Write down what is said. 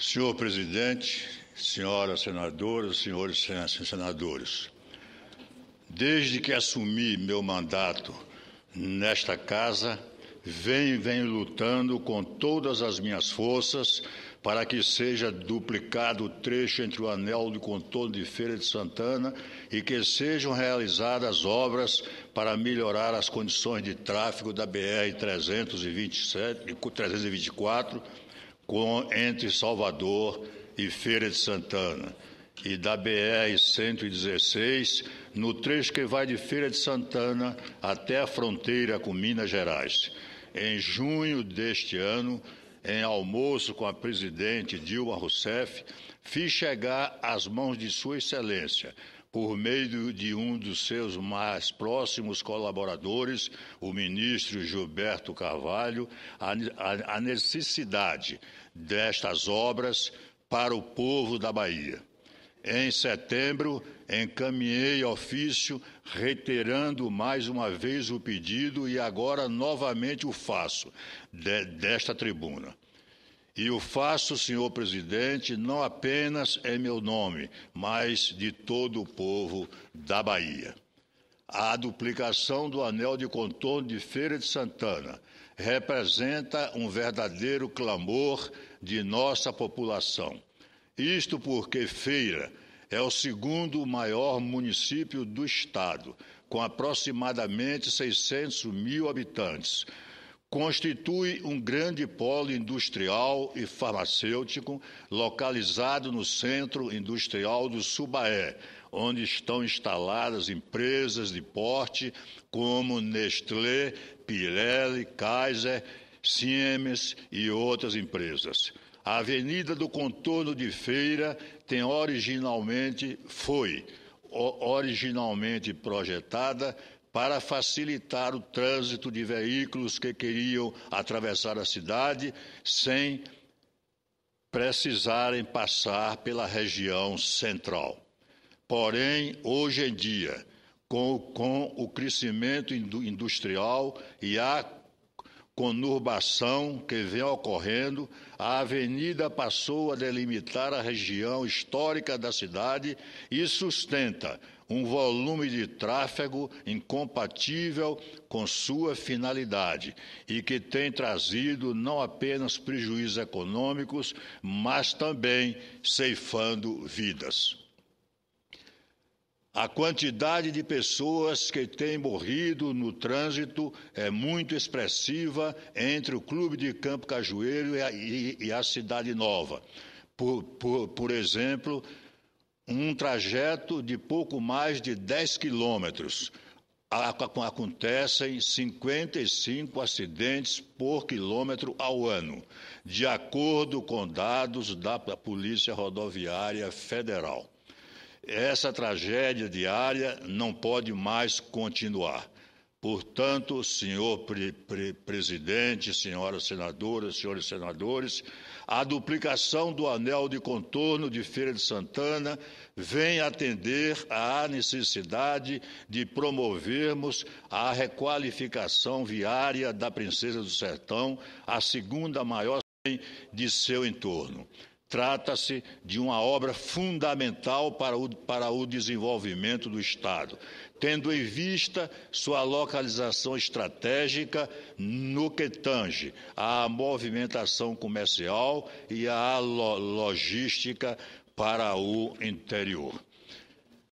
Senhor presidente, senhoras senadoras, senhores senadores, desde que assumi meu mandato nesta casa, venho, venho lutando com todas as minhas forças para que seja duplicado o trecho entre o anel de contorno de Feira de Santana e que sejam realizadas obras para melhorar as condições de tráfego da BR 327, 324 com, entre Salvador e Feira de Santana, e da BR-116, no trecho que vai de Feira de Santana até a fronteira com Minas Gerais. Em junho deste ano, em almoço com a presidente Dilma Rousseff, fiz chegar às mãos de Sua Excelência por meio de um dos seus mais próximos colaboradores, o ministro Gilberto Carvalho, a, a necessidade destas obras para o povo da Bahia. Em setembro, encaminhei ofício reiterando mais uma vez o pedido e agora novamente o faço de, desta tribuna. E o faço, senhor presidente, não apenas em é meu nome, mas de todo o povo da Bahia. A duplicação do anel de contorno de Feira de Santana representa um verdadeiro clamor de nossa população. Isto porque Feira é o segundo maior município do estado, com aproximadamente 600 mil habitantes constitui um grande polo industrial e farmacêutico localizado no centro industrial do Subaé, onde estão instaladas empresas de porte como Nestlé, Pirelli, Kaiser, Siemens e outras empresas. A Avenida do Contorno de Feira tem originalmente foi originalmente projetada para facilitar o trânsito de veículos que queriam atravessar a cidade sem precisarem passar pela região central. Porém, hoje em dia, com, com o crescimento industrial e a conurbação que vem ocorrendo, a avenida passou a delimitar a região histórica da cidade e sustenta um volume de tráfego incompatível com sua finalidade e que tem trazido não apenas prejuízos econômicos, mas também ceifando vidas. A quantidade de pessoas que têm morrido no trânsito é muito expressiva entre o Clube de Campo Cajueiro e a, e, e a Cidade Nova. Por, por, por, exemplo, um trajeto de pouco mais de 10 quilômetros. Acontecem 55 acidentes por quilômetro ao ano, de acordo com dados da Polícia Rodoviária Federal. Essa tragédia diária não pode mais continuar. Portanto, senhor pre pre presidente, senhoras senadoras, senhores senadores, a duplicação do anel de contorno de Feira de Santana vem atender à necessidade de promovermos a requalificação viária da Princesa do Sertão, a segunda maior de seu entorno. Trata-se de uma obra fundamental para o, para o desenvolvimento do Estado, tendo em vista sua localização estratégica no que tange à movimentação comercial e à logística para o interior.